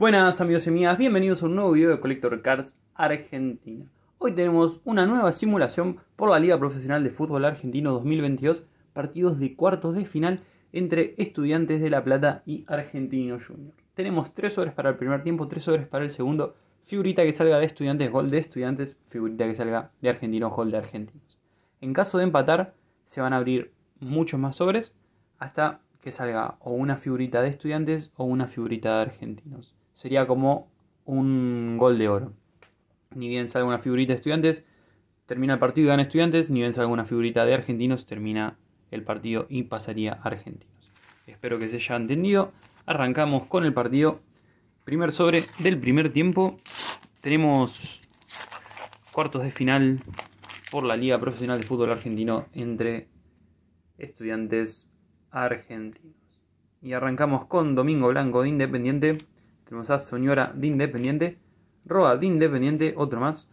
Buenas amigos y amigas, bienvenidos a un nuevo video de Collector Cards Argentina. Hoy tenemos una nueva simulación por la Liga Profesional de Fútbol Argentino 2022, partidos de cuartos de final entre Estudiantes de La Plata y Argentino Junior. Tenemos tres sobres para el primer tiempo, tres sobres para el segundo, figurita que salga de Estudiantes, gol de Estudiantes, figurita que salga de Argentinos, gol de Argentinos. En caso de empatar, se van a abrir muchos más sobres hasta que salga o una figurita de Estudiantes o una figurita de Argentinos sería como un gol de oro. Ni bien salga una figurita de estudiantes, termina el partido y gana estudiantes, ni bien salga una figurita de argentinos, termina el partido y pasaría a argentinos. Espero que se haya entendido. Arrancamos con el partido. Primer sobre del primer tiempo. Tenemos cuartos de final por la Liga Profesional de Fútbol Argentino entre estudiantes argentinos. Y arrancamos con Domingo Blanco de Independiente tenemos a Soñora de Independiente, Roa de Independiente, otro más.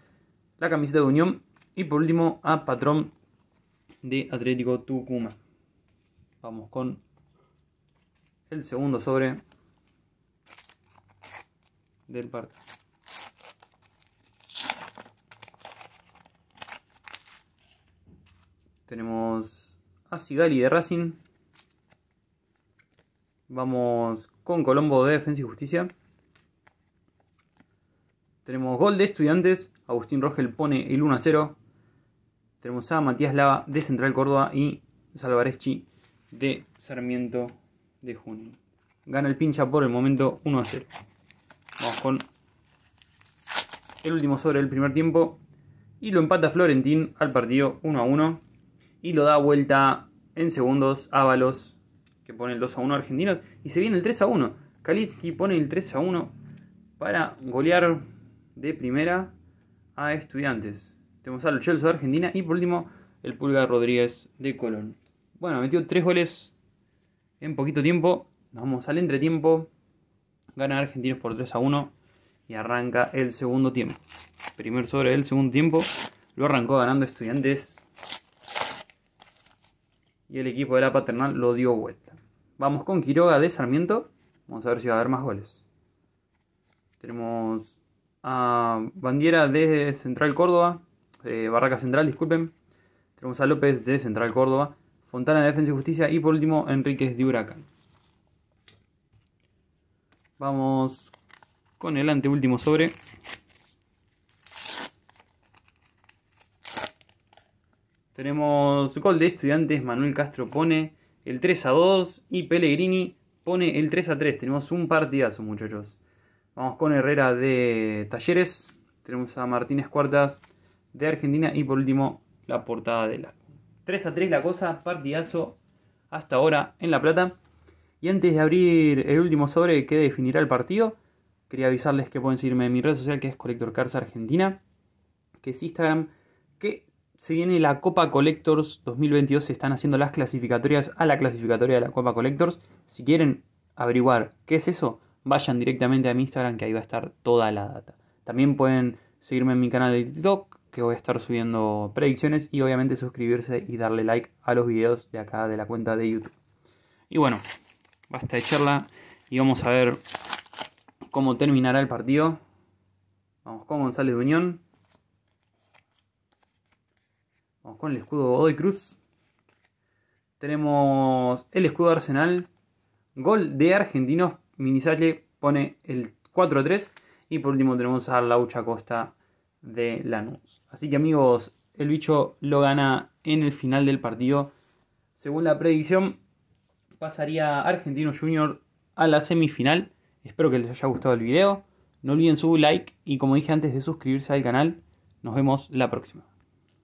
La camiseta de Unión. Y por último a Patrón de Atlético Tucumán. Vamos con el segundo sobre del parque. Tenemos a Sigali de Racing. Vamos con Colombo de Defensa y Justicia. Tenemos gol de Estudiantes, Agustín Rogel pone el 1 a 0. Tenemos a Matías Lava de Central Córdoba y Salvareschi de Sarmiento de Junín. Gana el pincha por el momento 1 a 0. Vamos con el último sobre del primer tiempo. Y lo empata Florentín al partido 1 a 1. Y lo da vuelta en segundos Ábalos, que pone el 2 a 1 argentino. Y se viene el 3 a 1. Kalitsky pone el 3 a 1 para golear de primera a Estudiantes. Tenemos a los de Argentina y por último el pulgar Rodríguez de Colón. Bueno, metió tres goles en poquito tiempo. nos Vamos al entretiempo. Gana Argentinos por 3 a 1 y arranca el segundo tiempo. Primer sobre el segundo tiempo. Lo arrancó ganando Estudiantes. Y el equipo de la paternal lo dio vuelta. Vamos con Quiroga de Sarmiento. Vamos a ver si va a haber más goles. Tenemos a Bandiera de Central Córdoba, eh, Barraca Central, disculpen. Tenemos a López de Central Córdoba, Fontana de Defensa y Justicia y por último Enríquez de Huracán. Vamos con el anteúltimo sobre. Tenemos gol de estudiantes, Manuel Castro pone el 3 a 2 y Pellegrini pone el 3 a 3. Tenemos un partidazo muchachos. Vamos con Herrera de Talleres. Tenemos a Martínez Cuartas de Argentina. Y por último, la portada de la 3 a 3 la cosa, partidazo hasta ahora en La Plata. Y antes de abrir el último sobre que definirá el partido, quería avisarles que pueden seguirme en mi red social que es Collector Cars Argentina, que es Instagram, que se viene la Copa Collectors 2022, se están haciendo las clasificatorias a la clasificatoria de la Copa Collectors. Si quieren averiguar qué es eso, vayan directamente a mi Instagram que ahí va a estar toda la data. También pueden seguirme en mi canal de TikTok que voy a estar subiendo predicciones y obviamente suscribirse y darle like a los videos de acá de la cuenta de YouTube. Y bueno, basta de charla y vamos a ver cómo terminará el partido. Vamos con González de Unión. Vamos con el escudo de Cruz. Tenemos el escudo Arsenal. Gol de Argentinos Minisalle pone el 4-3. Y por último tenemos a Laucha Costa de Lanús. Así que amigos, el bicho lo gana en el final del partido. Según la predicción, pasaría Argentino Junior a la semifinal. Espero que les haya gustado el video. No olviden su like y como dije antes de suscribirse al canal. Nos vemos la próxima.